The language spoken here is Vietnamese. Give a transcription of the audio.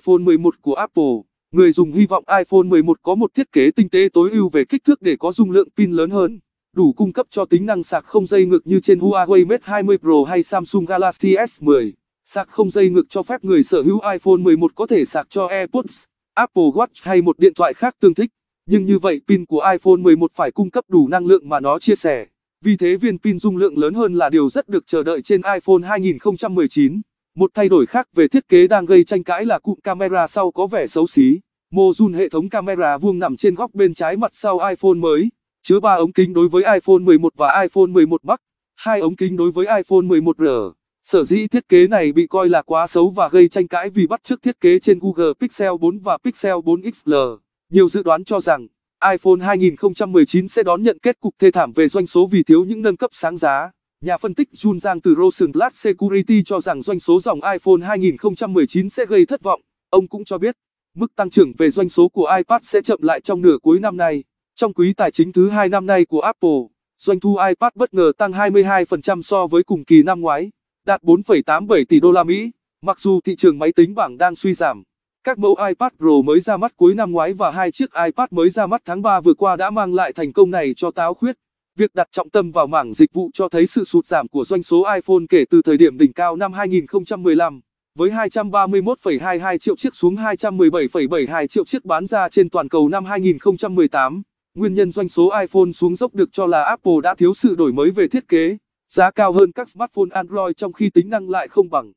iPhone 11 của Apple, người dùng hy vọng iPhone 11 có một thiết kế tinh tế tối ưu về kích thước để có dung lượng pin lớn hơn, đủ cung cấp cho tính năng sạc không dây ngược như trên Huawei Mate 20 Pro hay Samsung Galaxy S10. Sạc không dây ngược cho phép người sở hữu iPhone 11 có thể sạc cho AirPods, Apple Watch hay một điện thoại khác tương thích. Nhưng như vậy pin của iPhone 11 phải cung cấp đủ năng lượng mà nó chia sẻ. Vì thế viên pin dung lượng lớn hơn là điều rất được chờ đợi trên iPhone 2019. Một thay đổi khác về thiết kế đang gây tranh cãi là cụm camera sau có vẻ xấu xí. Mô Jun hệ thống camera vuông nằm trên góc bên trái mặt sau iPhone mới, chứa 3 ống kính đối với iPhone 11 và iPhone 11 Max, hai ống kính đối với iPhone 11R. Sở dĩ thiết kế này bị coi là quá xấu và gây tranh cãi vì bắt chước thiết kế trên Google Pixel 4 và Pixel 4 XL. Nhiều dự đoán cho rằng iPhone 2019 sẽ đón nhận kết cục thê thảm về doanh số vì thiếu những nâng cấp sáng giá. Nhà phân tích Jun Zhang từ Rosenblatt Security cho rằng doanh số dòng iPhone 2019 sẽ gây thất vọng. Ông cũng cho biết, mức tăng trưởng về doanh số của iPad sẽ chậm lại trong nửa cuối năm nay. Trong quý tài chính thứ hai năm nay của Apple, doanh thu iPad bất ngờ tăng 22% so với cùng kỳ năm ngoái, đạt 4,87 tỷ đô la Mỹ. Mặc dù thị trường máy tính bảng đang suy giảm, các mẫu iPad Pro mới ra mắt cuối năm ngoái và hai chiếc iPad mới ra mắt tháng 3 vừa qua đã mang lại thành công này cho táo khuyết. Việc đặt trọng tâm vào mảng dịch vụ cho thấy sự sụt giảm của doanh số iPhone kể từ thời điểm đỉnh cao năm 2015, với 231,22 triệu chiếc xuống 217,72 triệu chiếc bán ra trên toàn cầu năm 2018. Nguyên nhân doanh số iPhone xuống dốc được cho là Apple đã thiếu sự đổi mới về thiết kế, giá cao hơn các smartphone Android trong khi tính năng lại không bằng.